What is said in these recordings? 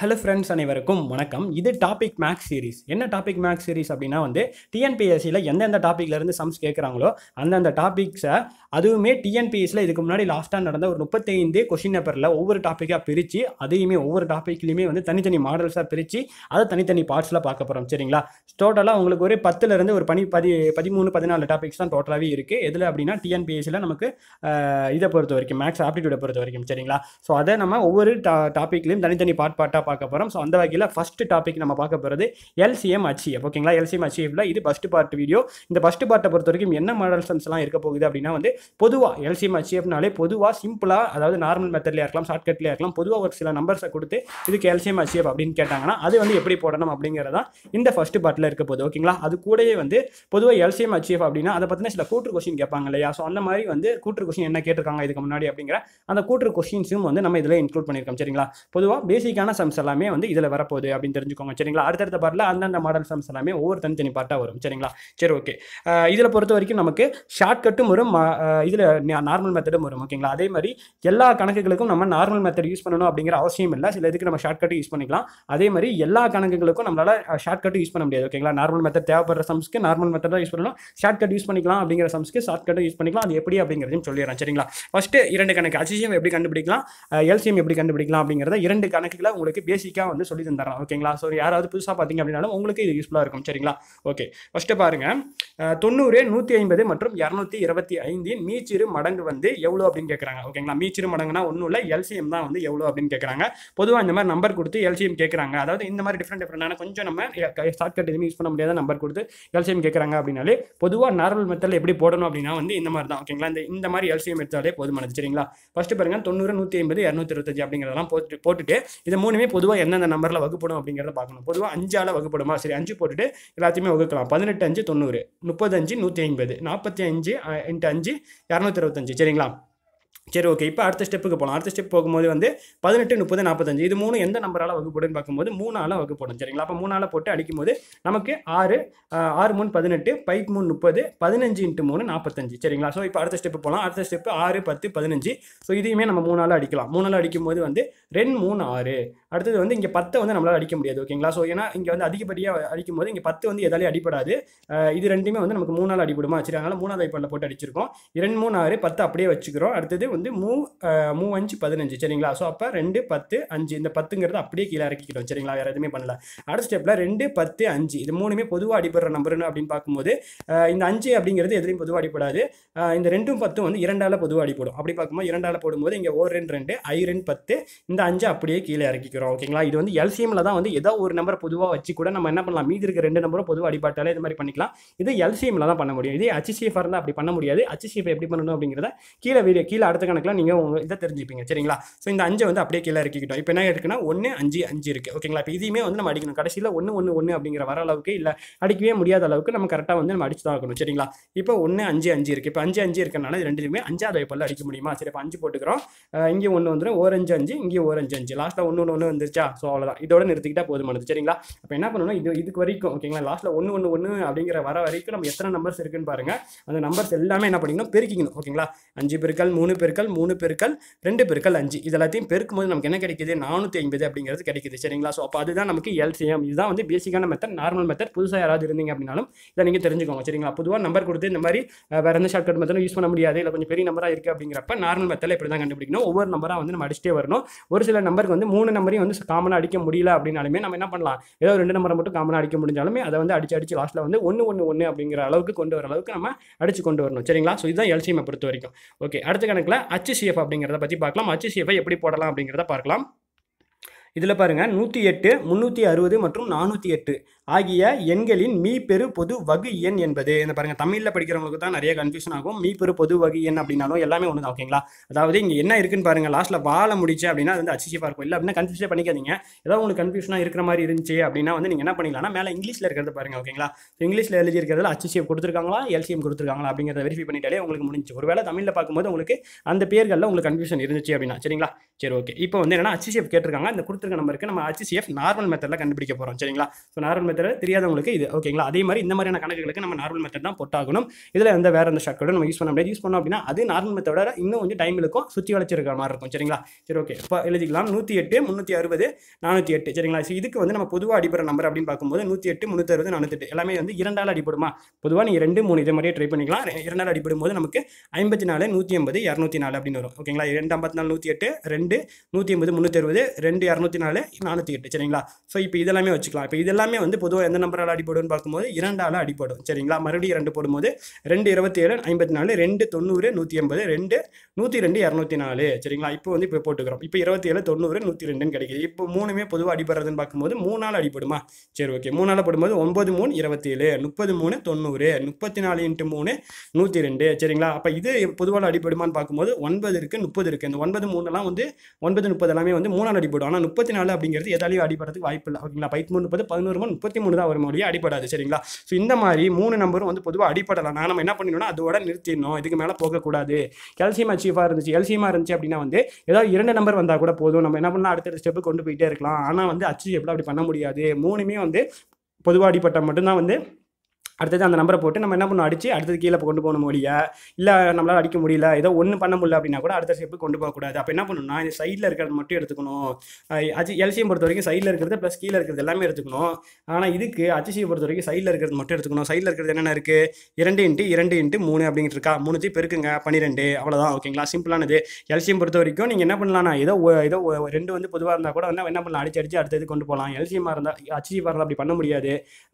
hello friends அனைவருக்கும் வணக்கம் இது டாபிக் மேக்ஸ் சீரிஸ் என்ன டாபிக் மேக்ஸ் சீரிஸ் அப்படின்னா வந்து டிஎன்பிஎஸ்சியில் எந்தெந்த டாப்பிக்லேருந்து சம்ஸ் கேட்குறாங்களோ அந்தந்த டாபிக்ஸை அதுவுமே டிஎன்பிஎஸ்சியில் இதுக்கு முன்னாடி லாஸ்ட்டாக நடந்த ஒரு முப்பத்தைந்து கொஷின் பேப்பரில் ஒவ்வொரு டாப்பிக்காக பிரித்து அதையுமே ஒவ்வொரு டாப்பிக்லையுமே வந்து தனித்தனி மாடல்ஸாக பிரித்து அதை தனித்தனி பார்ட்ஸில் பார்க்க போகிறோம் சரிங்களா டோட்டலாக உங்களுக்கு ஒரு பத்துலேருந்து ஒரு பனி பதி பதிமூணு பதினாலு டாபிக்ஸ் தான் டோட்டலாகவே இருக்குது எதில் அப்படின்னா டிஎன்பிஎஸ்சியில் நமக்கு இதை பொறுத்த வரைக்கும் மேக்ஸ் ஆப்டிடியூடை பொறுத்த வரைக்கும் சரிங்களா ஸோ அதை நம்ம ஒவ்வொரு டா டாப்பிக்லேயும் தனித்தனி பார்ட் பார்ட்டாக டாப்பிக்காக பார்க்க போகிறோம் ஸோ அந்த வகையில் ஃபஸ்ட் டாபிக் நம்ம பார்க்க போகிறது எல்சிஎம் அச்சீவ் ஓகேங்களா எல்சிஎம் அச்சீவ்ல இது ஃபஸ்ட் பார்ட் வீடியோ இந்த ஃபஸ்ட்டு பார்ட்டை பொறுத்த வரைக்கும் என்ன மாடல் சம்ஸ்லாம் இருக்க போகுது அப்படின்னா வந்து பொதுவாக எல்சிஎம் அச்சீவ்னாலே பொதுவாக சிம்பிளாக அதாவது நார்மல் மெத்தட்லேயே இருக்கலாம் ஷார்ட்கட்லேயே இருக்கலாம் பொதுவாக ஒரு சில நம்பர்ஸை கொடுத்து இதுக்கு எல்சிஎம் அச்சீவ் அப்படின்னு கேட்டாங்கன்னா அது வந்து எப்படி போடணும் அப்படிங்கிறதா இந்த ஃபஸ்ட் பார்ட்டில் இருக்க போகுது ஓகேங்களா அது கூடவே வந்து பொதுவாக எல்சிஎம் அச்சீவ் அப்படின்னா அதை பற்றின சில கூட்டு கொஷின் கேட்பாங்க இல்லையா ஸோ அந்த மாதிரி வந்து கூட்டு கொஷின் என்ன கேட்டிருக்காங்க இதுக்கு முன்னாடி அப்படிங்கிற அந்த கூட்டு கொஷின்ஸும் வந்து நம்ம இதில் இன்க்ளூட் பண்ணியிருக்கோம் சரிங்களா பொதுவாக பேசிக்கான ஃபார்ம்ஸ் எல்லாமே வந்து இதில் வரப்போகுது அப்படின்னு தெரிஞ்சுக்கோங்க சரிங்களா அடுத்தடுத்த பாட்டில் அந்தந்த மாடல் சம்ஸ் எல்லாமே ஒவ்வொரு தனித்தனி பாட்டாக வரும் சரிங்களா சரி ஓகே இதில் பொறுத்த வரைக்கும் நமக்கு ஷார்ட்கட்டும் வரும் இதில் நார்மல் மெத்தடும் வரும் ஓகேங்களா அதே மாதிரி எல்லா கணக்குகளுக்கும் நம்ம நார்மல் மெத்தட் யூஸ் பண்ணணும் அப்படிங்கிற அவசியம் இல்லை சில இதுக்கு நம்ம ஷார்ட்கட்டும் யூஸ் பண்ணிக்கலாம் அதே மாதிரி எல்லா கணக்குகளுக்கும் நம்மளால் ஷார்ட்கட் யூஸ் பண்ண முடியாது ஓகேங்களா நார்மல் மெத்தட் தேவைப்படுற சம்ஸ்க்கு நார்மல் மெத்தட் தான் யூஸ் பண்ணணும் ஷார்ட்கட் யூஸ் பண்ணிக்கலாம் அப்படிங்கிற சம்ஸ்க்கு ஷார்ட்கட்டும் யூஸ் பண்ணிக்கலாம் அது எப்படி அப்படிங்கிறதையும் சொல்லிடுறேன் சரிங்களா ஃபஸ்ட்டு இரண்டு கணக்கு அசிசிஎம் எப்படி கண்டுபிடிக்கலாம் எல்சிஎம் எப்படி கண்டுபிடிக்கலாம் அப்படிங்கிறத இரண்டு கணக்குகளை உங்களுக்கு பேசிக்காக வந்து சொல்லி தந்துடுறான் ஓகேங்களா ஸோ யாராவது புதுசாக பார்த்தீங்க அப்படின்னாலும் உங்களுக்கு இது யூஸ்ஃபுல்லாக இருக்கும் சரிங்களா ஓகே ஃபஸ்ட்டு பாருங்கள் தொண்ணூறு நூற்றி ஐம்பது மற்றும் இரநூத்தி இருபத்தி ஐந்தின் மீச்சிறு மடங்கு வந்து எவ்வளோ அப்படின்னு கேட்குறாங்க ஓகேங்களா மீச்சிறு மடங்குனா ஒன்றும் இல்லை எல்சிஎம் தான் வந்து எவ்வளோ அப்படின்னு கேட்குறாங்க பொதுவாக இந்த மாதிரி நம்பர் கொடுத்து எல்சிஎம் கேட்குறாங்க அதாவது இந்த மாதிரி டிஃப்ரெண்ட் டிஃப்ரெண்ட்டான கொஞ்சம் நம்ம ஷார்ட் கட் எதுவுமே யூஸ் பண்ண முடியாத நம்பர் கொடுத்து எல்சிஎம் கேட்குறாங்க அப்படின்னாலே பொதுவாக நார்மல் மெத்தடில் எப்படி போடணும் அப்படின்னா வந்து இந்த மாதிரி தான் ஓகேங்களா இந்த இந்த மாதிரி எல்சிஎம் எடுத்தாலே போதுமானது சரிங்களா ஃபஸ்ட்டு பாருங்கள் தொண்ணூறு நூற்றி ஐம்பது இரநூத்தி இருபத்தஞ்சு அப்படிங்கிறதெல்லாம் போட்டு போட்டுட்டு இது மூணுமே பொதுவாக எந்தெந்த நம்பரில் வகுப்படும் அப்படிங்கிறத பார்க்கணும் பொதுவாக அஞ்சால் வகுப்படுமா சரி அஞ்சு போட்டுட்டு எல்லாத்தையுமே வகுக்கலாம் பதினெட்டு அஞ்சு தொண்ணூறு முப்பத்தஞ்சு நூற்றி ஐம்பது நாற்பத்தி அஞ்சு இன்ட்டு அஞ்சு இரநூத்தி இருபத்தஞ்சு சரிங்களா சரி ஓகே இப்போ அடுத்த ஸ்டெப்புக்கு போகலாம் அடுத்த ஸ்டெப் போகும்போது வந்து பதினெட்டு முப்பது நாற்பத்தஞ்சு இது மூணு எந்த நம்பரால் வகுப்படுன்னு பார்க்கும்போது மூணால் வகுப்படும் சரிங்களா அப்போ மூணால் போட்டு அடிக்கும் போது நமக்கு ஆறு ஆறு மூணு பதினெட்டு பைக் மூணு முப்பது பதினஞ்சு இன்ட்டு மூணு நாற்பத்தஞ்சு சரிங்களா ஸோ இப்போ அடுத்த ஸ்டெப்பு போகலாம் அடுத்த ஸ்டெப் ஆறு பத்து பதினஞ்சு ஸோ இதையுமே நம்ம மூணால் அடிக்கலாம் மூணால் அடிக்கும் போது வந்து ரெண்டு மூணு ஆறு அடுத்தது வந்து இங்கே பத்தை வந்து நம்மளால் அடிக்க முடியாது ஓகேங்களா ஸோ ஏன்னா இங்கே வந்து அதிகப்படியாக அடிக்கும் போது இங்கே பத்து வந்து எதாலையும் அடிப்படாது இது ரெண்டுமே வந்து நமக்கு மூணு நாள் அடிபடுமா சரி அதனால் மூணாவது ஐப்பாடில் போட்டு அடிச்சிருக்கோம் இரண்டு மூணு ஆறு பத்து அப்படியே வச்சுக்கிறோம் அடுத்தது வந்து மூ மூ அஞ்சு பதினஞ்சு சரிங்களா ஸோ அப்போ ரெண்டு பத்து அஞ்சு இந்த பத்துங்கிறது அப்படியே கீழே இறக்கிக்கிறோம் சரிங்களா வேறு எதுவுமே பண்ணல அடுத்த ஸ்டெப்பில் ரெண்டு பத்து அஞ்சு இது மூணுமே பொதுவாக அடிபடுற நம்பர்னு அப்படின்னு பார்க்கும்போது இந்த அஞ்சு அப்படிங்கிறது எதுலையும் பொதுவாக அடிப்படாது இந்த ரெண்டும் பத்தும் வந்து இரண்டால் பொதுவாக அடிப்படும் அப்படி பார்க்கும்போது இரண்டால் போடும்போது இங்கே ஓ ரெண்டு ரெண்டு ஐ ரெண்டு பத்து இந்த அஞ்சு அப்படியே கீழே இறக்கிக்கிறோம் வச்சுக்கிறோம் ஓகேங்களா இது வந்து எல்சிஎம்ல தான் வந்து ஏதோ ஒரு நம்பர் பொதுவாக வச்சு கூட நம்ம என்ன பண்ணலாம் மீதி இருக்க ரெண்டு நம்பரும் பொதுவாக அடிபாட்டாலே இது மாதிரி பண்ணிக்கலாம் இது எல்சிஎம்ல தான் பண்ண முடியும் இதே ஹச்சிசிஎஃப் இருந்தால் அப்படி பண்ண முடியாது ஹச்சிசிஎஃப் எப்படி பண்ணணும் அப்படிங்கிறத கீழே வீடியோ கீழே அடுத்த கணக்கில் நீங்கள் உங்கள் இதை தெரிஞ்சுப்பீங்க சரிங்களா ஸோ இந்த அஞ்சு வந்து அப்படியே கீழே இறக்கிக்கிட்டோம் இப்போ என்ன இருக்குன்னா ஒன்று அஞ்சு அஞ்சு இருக்குது ஓகேங்களா இப்போ இதையுமே வந்து நம்ம அடிக்கணும் கடைசியில் ஒன்று ஒன்று ஒன்று அப்படிங்கிற வர அளவுக்கு இல்லை அடிக்கவே முடியாத அளவுக்கு நம்ம கரெக்டாக வந்து நம்ம அடிச்சு தான் இருக்கணும் சரிங்களா இப்போ ஒன்று அஞ்சு அஞ்சு இருக்குது இப்போ அஞ்சு அஞ்சு இருக்கனால ரெண்டுமே ரெண்டுலையுமே அஞ்சாவது வைப்பில் அடிக்க முடியுமா சரி இப்போ அஞ்சு போட்டுக்கிறோம் இங்கே ஒன்று வந்துடும் ஓரஞ்சு அஞ்சு இங்கே ஓரஞ்சு அஞ்சு லாஸ்ட்டாக ஒன்று ஒன்று ஒன்று வந்துருச்சா ஸோ அவ்வளோதான் இதோட நிறுத்திக்கிட்டா போதுமானது சரிங்களா அப்போ என்ன பண்ணணும் இது இதுக்கு வரைக்கும் ஓகேங்களா லாஸ்ட்டில் ஒன்று ஒன்று ஒன்று அப்படிங்கிற வர வரைக்கும் நம்ம எத்தனை நம்பர்ஸ் இருக்குன்னு பாருங்கள் அந்த நம்பர்ஸ் எல்லாமே என்ன பண்ணிக்கணும் பெருக்கிக்கணும் ஓகேங்களா அஞ்சு பெருக்கள் மூணு பெருக்கள் மூணு பெருக்கள் ரெண்டு பெருக்கள் அஞ்சு இது எல்லாத்தையும் பெருக்கும்போது நமக்கு என்ன கிடைக்கிது நானூற்றி ஐம்பது அப்படிங்கிறது கிடைக்குது சரிங்களா ஸோ அப்போ அதுதான் நமக்கு எல்சிஎம் இதுதான் வந்து பேசிக்கான மெத்தட் நார்மல் மெத்தட் புதுசாக யாராவது இருந்தீங்க அப்படின்னாலும் இதை நீங்கள் தெரிஞ்சுக்கோங்க சரிங்களா பொதுவாக நம்பர் கொடுத்து இந்த மாதிரி வேறு எந்த ஷார்ட்கட் மெத்தடும் யூஸ் பண்ண முடியாது இல்லை கொஞ்சம் பெரிய நம்பராக இருக்குது அப்படிங்கிறப்ப நார்மல் மெத்தடில் இப்படி தான் கண்டுபிடிக்கணும் ஒவ்வொரு நம்பராக வந்து நம்ம அடிச்சிட்டே வரணும் ஒரு சில நம்பருக்கு வந்து மூணு நம்பரையும் வந்து காமனாக அடிக்க முடியல அப்படின்னாலுமே நம்ம என்ன பண்ணலாம் ஏதோ ரெண்டு நம்பரை மட்டும் காமனாக அடிக்க முடிஞ்சாலுமே அதை வந்து அடிச்சு அடிச்சு லாஸ்ட்டில் வந்து ஒன்று ஒன்று ஒன்று அப்படிங்கிற அளவுக்கு கொண்டு வர அளவுக்கு நம்ம அடிச்சு கொண்டு வரணும் சரிங்களா ஸோ இதுதான் எல்சிஎம்ஐ பொறுத்த வரைக்கும் ஓகே அடுத்த கணக்கில் ஹச்சிசிஎஃப் அப்படிங்கிறத பற்றி பார்க்கலாம் ஹச்சிசிஎஃப்ஐ எப்படி போடலாம் அப்படிங்கிறத பார்க்கலாம் இதில் பாருங்கள் நூற்றி எட்டு முந்நூற்றி அறுபது மற்றும் நானூற்றி எட்டு ஆகிய எண்களின் மீ பெரு பொது வகு எண் என்பது இந்த பாருங்க தமிழில் படிக்கிறவங்களுக்கு தான் நிறைய கன்ஃபியூஷன் ஆகும் மீ பெரு பொது வகு எண் அப்படின்னாலும் எல்லாமே ஒன்று தான் ஓகேங்களா அதாவது இங்கே என்ன இருக்குன்னு பாருங்கள் லாஸ்ட்டில் வாழ முடிச்சு அப்படின்னா அது வந்து அச்சிசிவாக இருக்கும் இல்லை அப்படின்னா கன்ஃபியூஷன் பண்ணிக்காதீங்க ஏதாவது உங்களுக்கு கன்ஃபியூஷனா இருக்கிற மாதிரி இருந்துச்சு அப்படின்னா வந்து நீங்கள் என்ன பண்ணிக்கலாம்னா மேலே இங்கிலீஷில் இருக்கிறத பாருங்க ஓகேங்களா இங்கிலீஷில் எழுதி இருக்கிறதுல அச்சிசிஎஃப் கொடுத்துருக்காங்களா எல்சிஎம் கொடுத்துருக்காங்களா அப்படிங்கிறத வெரிஃபை பண்ணிட்டாலே உங்களுக்கு முடிஞ்சு ஒருவேளை தமிழில் பார்க்கும்போது உங்களுக்கு அந்த பேர்களில் உங்களுக்கு கன்ஃபியூஷன் இருந்துச்சு அப்படின்னா சரிங்களா சரி ஓகே இப்போ வந்து என்னன்னா அச்சிசிஎஃப் கேட்டிருக்காங்க இந்த கொடுத்துருக்க நம்பருக்கு நம்ம அச்சிசிஎஃப் நார்மல் மெத்தடில் கண்டுபிடிக்க போகிறோம் சரிங்களா ஸோ நார்மல் மெத்தட் தவிர தெரியாதவங்களுக்கு இது ஓகேங்களா அதே மாதிரி இந்த மாதிரியான கணக்குகளுக்கு நம்ம நார்மல் மெத்தட் தான் போட்டாகணும் இதில் எந்த வேறு எந்த ஷார்ட்கட்டும் நம்ம யூஸ் பண்ண முடியாது யூஸ் பண்ணோம் அப்படின்னா அது நார்மல் மெத்தோட இன்னும் கொஞ்சம் டைம் இருக்கும் சுற்றி வளைச்சிருக்கிற மாதிரி இருக்கும் சரிங்களா சரி ஓகே இப்போ எழுதிக்கலாம் நூற்றி எட்டு முந்நூற்றி அறுபது நானூற்றி எட்டு சரிங்களா ஸோ இதுக்கு வந்து நம்ம பொதுவாக அடிப்படுற நம்பர் அப்படின்னு பார்க்கும்போது நூற்றி எட்டு முந்நூற்றி அறுபது நானூற்றி எல்லாமே வந்து இரண்டால் அடிப்படுமா பொதுவாக நீ ரெண்டு மூணு இதே மாதிரியே ட்ரை பண்ணிக்கலாம் இரண்டால் அடிப்படும் போது நமக்கு ஐம்பத்தி நாலு நூற்றி ஐம்பது இரநூத்தி நாலு அப்படின்னு வரும் ஓகேங்களா இரண்டு ஐம்பத்தி நாலு நூற்றி எட்டு ரெண்டு நூற்றி ஐம்பது முந்நூற்றி அறுபது ரெண்டு இரநூத்தி நாலு நானூற்றி எட்டு சரிங்களா ஸோ இப்போ இதெல்லாமே வச்சுக்கலாம் இப்போ இதெல்லாமே வந்து பொதுவாக எந்த நம்பரால் அடிப்படும்னு பார்க்கும்போது இரண்டால் அடிப்படும் சரிங்களா மறுபடியும் ரெண்டு போடும்போது ரெண்டு இருபத்தி ஏழு ஐம்பத்தி நாலு ரெண்டு தொண்ணூறு நூற்றி எண்பது ரெண்டு நூற்றி ரெண்டு இரநூத்தி நாலு சரிங்களா இப்போ வந்து இப்போ போட்டுக்கிறோம் இப்போ இருபத்தி ஏழு தொண்ணூறு நூற்றி ரெண்டுன்னு கிடைக்கிது இப்போ மூணுமே பொதுவாக அடிபடுறதுன்னு பார்க்கும்போது மூணால் அடிப்படுமா சரி ஓகே மூணால் போடும்போது ஒன்பது மூணு இருபத்தி ஏழு முப்பது மூணு தொண்ணூறு முப்பத்தி நாலு இன்ட்டு மூணு நூற்றி ரெண்டு சரிங்களா அப்போ இது பொதுவாக அடிப்படுமான்னு பார்க்கும்போது ஒன்பது இருக்குது முப்பது இருக்குது இந்த ஒன்பது மூணுலாம் வந்து ஒன்பது முப்பது எல்லாமே வந்து மூணால் அடிப்படும் ஆனால் முப்பத்தி நாலு அப்படிங்கிறது எதாலையும் அடிபடுறதுக்கு வாய்ப்பு இல்லை ஓகேங்களா பதிமூணு முப்பது பதினோரு முப்பது முப்பத்தி மூணு தான் வரும் மொழியே அடிப்படாது சரிங்களா ஸோ இந்த மாதிரி மூணு நம்பரும் வந்து பொதுவாக அடிப்படலாம் நான் நம்ம என்ன பண்ணிடணும் அதோட நிறுத்திடணும் இதுக்கு மேலே போகக்கூடாது கல்சியம் அச்சீஃபாக இருந்துச்சு எல்சியமாக இருந்துச்சு அப்படின்னா வந்து ஏதாவது இரண்டு நம்பர் வந்தால் கூட போதும் நம்ம என்ன பண்ணலாம் அடுத்தடுத்த ஸ்டெப்பு கொண்டு போயிட்டே இருக்கலாம் ஆனால் வந்து அச்சீவ் எப்படி அப்படி பண்ண முடியாது மூணுமே வந்து பொதுவாக அடிப்பட்டால் மட்டும்தான் வந்து அடுத்தது அந்த நம்பரை போட்டு நம்ம என்ன பண்ணணும் அடிச்சு அடுத்தது கீழே கொண்டு போகணும் முடியா இல்லை நம்மளால் அடிக்க முடியல ஏதோ ஒன்று பண்ண முடியல அப்படின்னா கூட அடுத்த ஸ்டெப்பு கொண்டு போகக்கூடாது அப்போ என்ன பண்ணணும்னா இந்த சைடில் இருக்கிறது மட்டும் எடுத்துக்கணும் அச்சு எல்சியம் பொறுத்த வரைக்கும் சைடில் இருக்கிறது ப்ளஸ் கீழே இருக்கிறது எல்லாமே எடுத்துக்கணும் ஆனால் இதுக்கு அச்சுசியை பொறுத்த வரைக்கும் சைடில் இருக்கிறது மட்டும் எடுத்துக்கணும் சைடில் இருக்கிறது என்னென்ன இருக்குது இரண்டு இன்ட்டு இரண்டு இன்ட்டு மூணு அப்படிங்கிட்டு இருக்கா மூணு தீ பெருக்குங்க பன்னிரெண்டு அவ்வளோதான் ஓகேங்களா சிம்பிளானது எல்சியம் பொறுத்த வரைக்கும் நீங்கள் என்ன பண்ணலாம்னா ஏதோ ஏதோ ரெண்டு வந்து பொதுவாக இருந்தால் கூட வந்து என்ன பண்ணலாம் அடிச்சு அடிச்சு அடுத்தது கொண்டு போகலாம் எல்சியமாக இருந்தால் அச்சுசி இருந்தால் அப்படி பண்ண முடியாது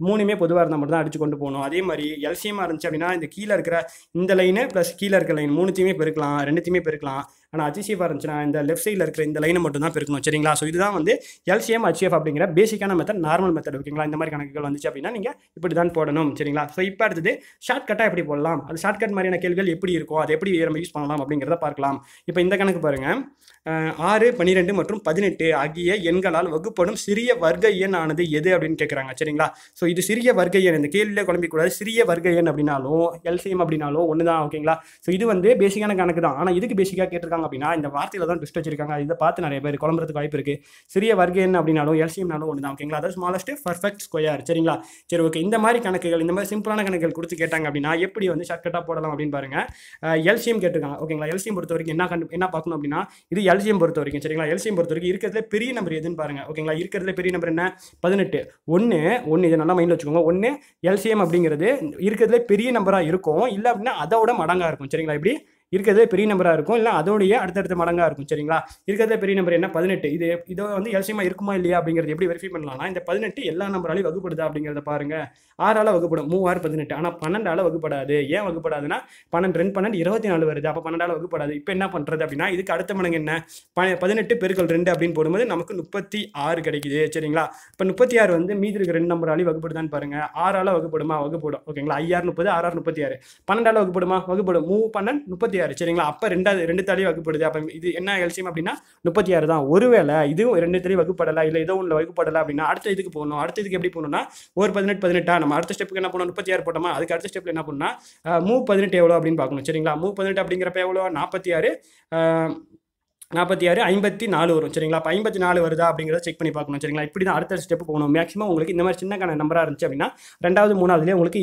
மூணுமே பொதுவாக இருந்தால் மட்டும் தான் அடிச்சு கொண்டு போகணும் வரும் அதே மாதிரி எல்சிஎம்மாக இருந்துச்சு அப்படின்னா இந்த கீழே இருக்கிற இந்த லைனு ப்ளஸ் கீழே இருக்கிற லைன் மூணுத்தையுமே பெருக்கலாம் ரெண்டுத்தையுமே பெருக்கலாம் ஆனால் அச்சிஎஃபாக இருந்துச்சுன்னா இந்த லெஃப்ட் சைடில் இருக்கிற இந்த லைனை மட்டும் தான் பெருக்கணும் சரிங்களா ஸோ இதுதான் வந்து எல்சிஎம் அச்சிஎஃப் அப்படிங்கிற பேசிக்கான மெத்தட் நார்மல் மெத்தட் ஓகேங்களா இந்த மாதிரி கணக்குகள் வந்துச்சு அப்படின்னா நீங்கள் இப்படி தான் போடணும் சரிங்களா ஸோ இப்போ அடுத்தது ஷார்ட்கட்டாக எப்படி போடலாம் அது ஷார்ட்கட் மாதிரியான கேள்விகள் எப்படி இருக்கும் அது எப்படி நம்ம யூஸ் பண்ணலாம் அப்படிங்கிறத பார்க்கலாம் இப்போ இந்த கணக்கு பாருங்கள் ஆறு பன்னிரெண்டு மற்றும் பதினெட்டு ஆகிய எண்களால் வகுப்படும் சிறிய வர்க்க எண் ஆனது எது அப்படின்னு கேட்குறாங்க சரிங்களா ஸோ இது சிறிய வர்க்க எண் இந்த கேள்வியில் குழம்பிக்கூடாது சிறிய வர்க்க எண் அப்படின்னாலும் எல்சிஎம் அப்படின்னாலும் ஒன்று தான் ஓகேங்களா ஸோ இது வந்து பேசிக்கான கணக்கு தான் ஆனால் இதுக்கு பேசிக்காக கேட்டிருக்காங்க அப்படின்னா இந்த வார்த்தையில் தான் ட்விஸ்ட் வச்சிருக்காங்க இதை பார்த்து நிறைய பேர் குழம்புறதுக்கு வாய்ப்பு இருக்குது சிறிய வர்க்க எண் அப்படின்னாலும் எல்சிஎம்னாலும் ஒன்று தான் ஓகேங்களா அதாவது ஸ்மாலஸ்ட் பர்ஃபெக்ட் ஸ்கொயர் சரிங்களா சரி ஓகே இந்த மாதிரி கணக்குகள் இந்த மாதிரி சிம்பிளான கணக்குகள் கொடுத்து கேட்டாங்க அப்படின்னா எப்படி வந்து ஷார்ட்கட்டாக போடலாம் அப்படின்னு பாருங்கள் எல்சிஎம் கேட்டிருக்காங்க ஓகேங்களா எல்சிஎம் பொறுத்த வரைக்கும் என்ன கண்டு என்ன பார்க்கணும் அப்படின்னா இது எல் எல்சிஎம் பொறுத்த வரைக்கும் சரிங்களா எல்சிஎம் பொறுத்த வரைக்கும் இருக்கிறதுல பெரிய நம்பர் எதுன்னு பாருங்க ஓகேங்களா இருக்கிறதுல பெரிய நம்பர் என்ன பதினெட்டு ஒன்று ஒன்று இதை நல்லா மைண்டில் வச்சுக்கோங்க ஒன்று எல்சிஎம் அப்படிங்கிறது இருக்கிறதுல பெரிய நம்பராக இருக்கும் இல்லை அப்படின்னா அதோட மடங்காக இருக்கும் சரிங்களா இப்படி இருக்கிறதே பெரிய நம்பராக இருக்கும் இல்லை அதோடைய அடுத்தடுத்த மடங்காக இருக்கும் சரிங்களா இருக்கிறதே பெரிய நம்பர் என்ன பதினெட்டு இது இதை வந்து எல்சியமாக இருக்குமா இல்லையா அப்படிங்கிறது எப்படி வெரிஃபை பண்ணலாம்னா இந்த பதினெட்டு எல்லா நம்பராலையும் வகுப்படுதா அப்படிங்கிறத பாருங்கள் ஆறால் வகுப்படும் ஆறு பதினெட்டு ஆனால் பன்னெண்டால் வகுப்படாது ஏன் வகுப்படாதுன்னா பன்னெண்டு ரெண்டு பன்னெண்டு இருபத்தி நாலு வருது அப்போ பன்னெண்டால் வகுப்படாது இப்போ என்ன பண்ணுறது அப்படின்னா இதுக்கு அடுத்த மடங்கு என்ன ப பதினெட்டு பெருக்கள் ரெண்டு அப்படின்னு போடும்போது நமக்கு முப்பத்தி ஆறு கிடைக்குது சரிங்களா இப்போ முப்பத்தி ஆறு வந்து மீதி இருக்கிற ரெண்டு நம்பராலையும் வகுப்படுதான்னு பாருங்கள் ஆறால் வகுப்படுமா வகுப்படும் ஓகேங்களா ஐயாறு முப்பது ஆறாறு முப்பத்தி ஆறு பன்னெண்டால் வகுப்படுமா வகுப்படும் மூ பன்னெண்டு முப்பத்தி முப்பத்தி ஆறு சரிங்களா அப்போ ரெண்டாவது ரெண்டு தடவை வகுப்படுது அப்போ இது என்ன எல்சியம் அப்படின்னா முப்பத்தி ஆறு தான் ஒருவேளை இதுவும் ரெண்டு தடவை வகுப்படலை இல்லை இதோ ஒன்று வகுப்படலை அப்படின்னா அடுத்த இதுக்கு போகணும் அடுத்த இதுக்கு எப்படி போகணும்னா ஒரு பதினெட்டு பதினெட்டா நம்ம அடுத்த ஸ்டெப்புக்கு என்ன பண்ணணும் முப்பத்தி ஆறு போட்டோமா அதுக்கு அடுத்த ஸ்டெப்பில் என்ன பண்ணால் மூ பதினெட்டு எவ்வளோ அப்படின்னு பார்க்கணும் சரிங்களா மூ பதினெட்டு அப்படிங்கிறப்ப எவ்வளோ நாற்பத்தி ஆறு நாற்பத்தி ஆறு ஐம்பத்தி நாலு வரும் சரிங்களா அப்போ ஐம்பத்தி நாலு வருதா அப்படிங்கிறத செக் பண்ணி பார்க்கணும் சரிங்களா இப்படி தான் அடுத்த ஸ்டெப் போகணும் மேக்ஸிமம் உங்களுக்கு இந்த மாதிரி சின்ன நம்பராக இருந்துச்சு அப்படின்னா ரெண்டாவது மூணாவதுலேயே உங்களுக்கு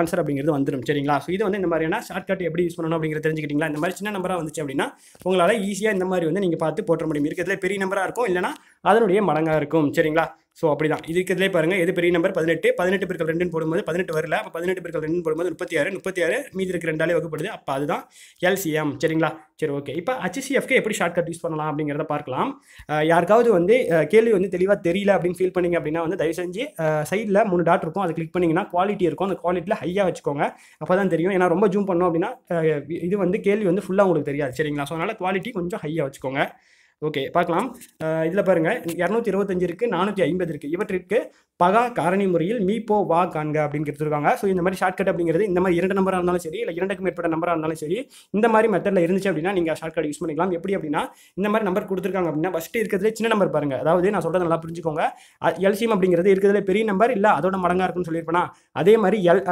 ஆன்சர் அப்படிங்கிறது வந்துடும் சரிங்களா ஸோ இது வந்து இந்த மாதிரியான ஷார்ட்கட் எப்படி யூஸ் பண்ணணும் அப்படிங்கிற தெரிஞ்சுக்கிட்டீங்களா இந்த மாதிரி சின்ன நம்பராக வந்துச்சு அப்படின்னா உங்களால் ஈஸியாக இந்த மாதிரி வந்து நீங்கள் பார்த்து போட்ட முடியும் இருக்கிறதுல பெரிய நம்பராக இருக்கும் இல்லைனா அதனுடைய மடங்காக இருக்கும் சரிங்களா ஸோ அப்படி தான் இருக்கிறதுலே பாருங்கள் எது பெரிய நம்பர் பதினெட்டு பதினெட்டு பேருக்கு ரெண்டுன்னு போடும்போது பதினெட்டு வரல அப்போ பதினெட்டு பேருக்கு ரெண்டுன்னு போடும்போது முப்பத்தி ஆறு முப்பத்தி ஆறு மீதி இருக்கிற ரெண்டாலே வகுப்படுது அப்போ அதுதான் எல்சிஎம் சரிங்களா சரி ஓகே இப்போ ஹச்சிசிஎஃப்க்கு எப்படி ஷார்ட்கட் யூஸ் பண்ணலாம் அப்படிங்கிறத பார்க்கலாம் யாருக்காவது வந்து கேள்வி வந்து தெளிவாக தெரியல அப்படின்னு ஃபீல் பண்ணிங்க அப்படின்னா வந்து தயவு செஞ்சு சைடில் மூணு டாட் இருக்கும் அதை கிளிக் பண்ணிங்கன்னா குவாலிட்டி இருக்கும் அந்த குவாலிட்டியில் ஹையாக வச்சுக்கோங்க அப்போ தான் தெரியும் ஏன்னா ரொம்ப ஜூம் பண்ணோம் அப்படின்னா இது வந்து கேள்வி வந்து ஃபுல்லாக உங்களுக்கு தெரியாது சரிங்களா ஸோ அதனால் குவாலிட்டி கொஞ்சம் ஹையாக வச்சுக்கோங்க ஓகே பார்க்கலாம் இதில் பாருங்கள் இரநூத்தி இருபத்தஞ்சு இருக்குது நானூற்றி ஐம்பது இருக்குது இவற்றிற்கு பகா காரணி முறையில் மீப்போ வா காண்க அப்படின்னு கொடுத்துருக்காங்க ஸோ இந்த மாதிரி ஷார்ட்கட் அப்படிங்கிறது இந்த மாதிரி இரண்டு நம்பராக இருந்தாலும் சரி இல்லை இரண்டுக்கு மேற்பட்ட நம்பராக இருந்தாலும் சரி இந்த மாதிரி மெத்தடில் இருந்துச்சு அப்படின்னா நீங்கள் ஷார்ட்கட் யூஸ் பண்ணிக்கலாம் எப்படி அப்படின்னா இந்த மாதிரி நம்பர் கொடுத்துருக்காங்க அப்படின்னா ஃபஸ்ட்டு இருக்கிறதுல சின்ன நம்பர் பாருங்கள் அதாவது நான் சொல்கிறது நல்லா புரிஞ்சுக்கோங்க எல்சிஎம் அப்படிங்கிறது இருக்கிறதுல பெரிய நம்பர் இல்லை அதோட மடங்காக இருக்குன்னு சொல்லியிருப்பேனா அதே மாதிரி எல்